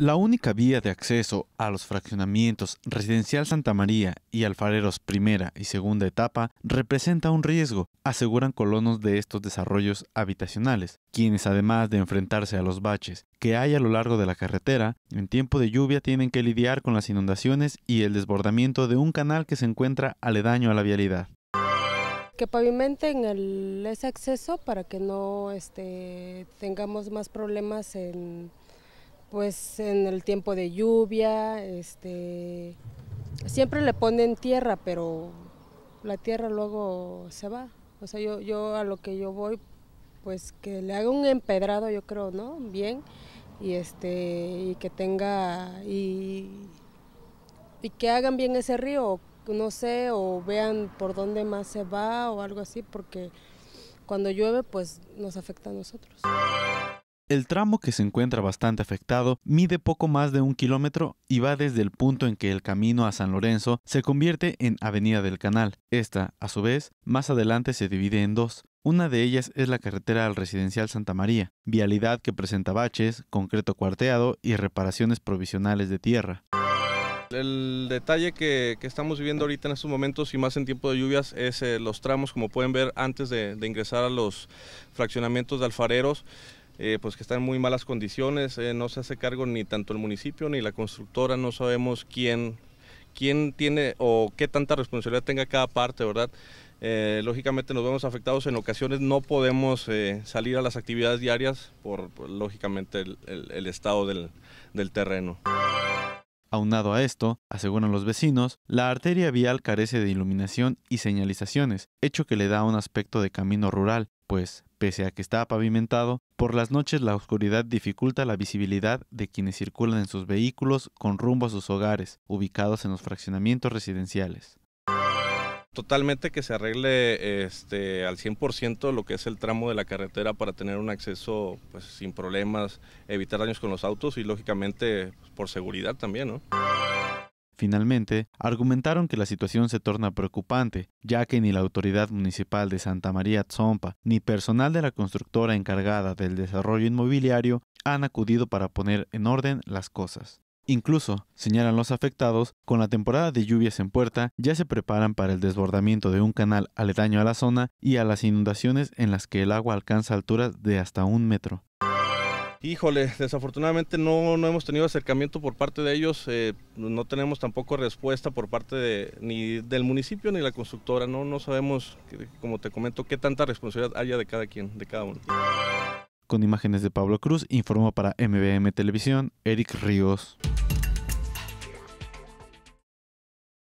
La única vía de acceso a los fraccionamientos Residencial Santa María y Alfareros primera y segunda etapa representa un riesgo, aseguran colonos de estos desarrollos habitacionales, quienes además de enfrentarse a los baches que hay a lo largo de la carretera, en tiempo de lluvia tienen que lidiar con las inundaciones y el desbordamiento de un canal que se encuentra aledaño a la vialidad. Que pavimenten el, ese acceso para que no este, tengamos más problemas en pues en el tiempo de lluvia, este, siempre le ponen tierra, pero la tierra luego se va. O sea, yo, yo a lo que yo voy, pues que le haga un empedrado, yo creo, ¿no? Bien, y este, y que tenga, y, y que hagan bien ese río, no sé, o vean por dónde más se va o algo así, porque cuando llueve, pues nos afecta a nosotros. El tramo que se encuentra bastante afectado mide poco más de un kilómetro y va desde el punto en que el camino a San Lorenzo se convierte en Avenida del Canal. Esta, a su vez, más adelante se divide en dos. Una de ellas es la carretera al residencial Santa María, vialidad que presenta baches, concreto cuarteado y reparaciones provisionales de tierra. El detalle que, estamos viviendo ahorita en estos momentos y más en tiempo de lluvias es eh, los tramos, como pueden ver antes de ingresar a los fraccionamientos de alfareros. Eh, pues que está en muy malas condiciones, eh, no se hace cargo ni tanto el municipio ni la constructora, no sabemos quién, quién tiene o qué tanta responsabilidad tenga cada parte, ¿verdad? Eh, lógicamente nos vemos afectados en ocasiones, no podemos salir a las actividades diarias por, pues, lógicamente el, estado del terreno. Aunado a esto, aseguran los vecinos, la arteria vial carece de iluminación y señalizaciones, hecho que le da un aspecto de camino rural, pues, pese a que está pavimentado, por las noches la oscuridad dificulta la visibilidad de quienes circulan en sus vehículos con rumbo a sus hogares, ubicados en los fraccionamientos residenciales totalmente que se arregle este, al 100% lo que es el tramo de la carretera para tener un acceso pues, sin problemas, evitar daños con los autos y lógicamente pues, por seguridad también. ¿no? Finalmente, argumentaron que la situación se torna preocupante, ya que ni la autoridad municipal de Santa María Tzompa ni personal de la constructora encargada del desarrollo inmobiliario han acudido para poner en orden las cosas. Incluso, señalan los afectados, con la temporada de lluvias en puerta ya se preparan para el desbordamiento de un canal aledaño a la zona y a las inundaciones en las que el agua alcanza alturas de hasta un metro. Híjole, desafortunadamente no, no hemos tenido acercamiento por parte de ellos, eh, no tenemos tampoco respuesta por parte ni del municipio ni la constructora, no, no sabemos, como te comento, qué tanta responsabilidad haya de cada quien, de cada uno. Con imágenes de Pablo Cruz, informó para MBM Televisión Eric Ríos.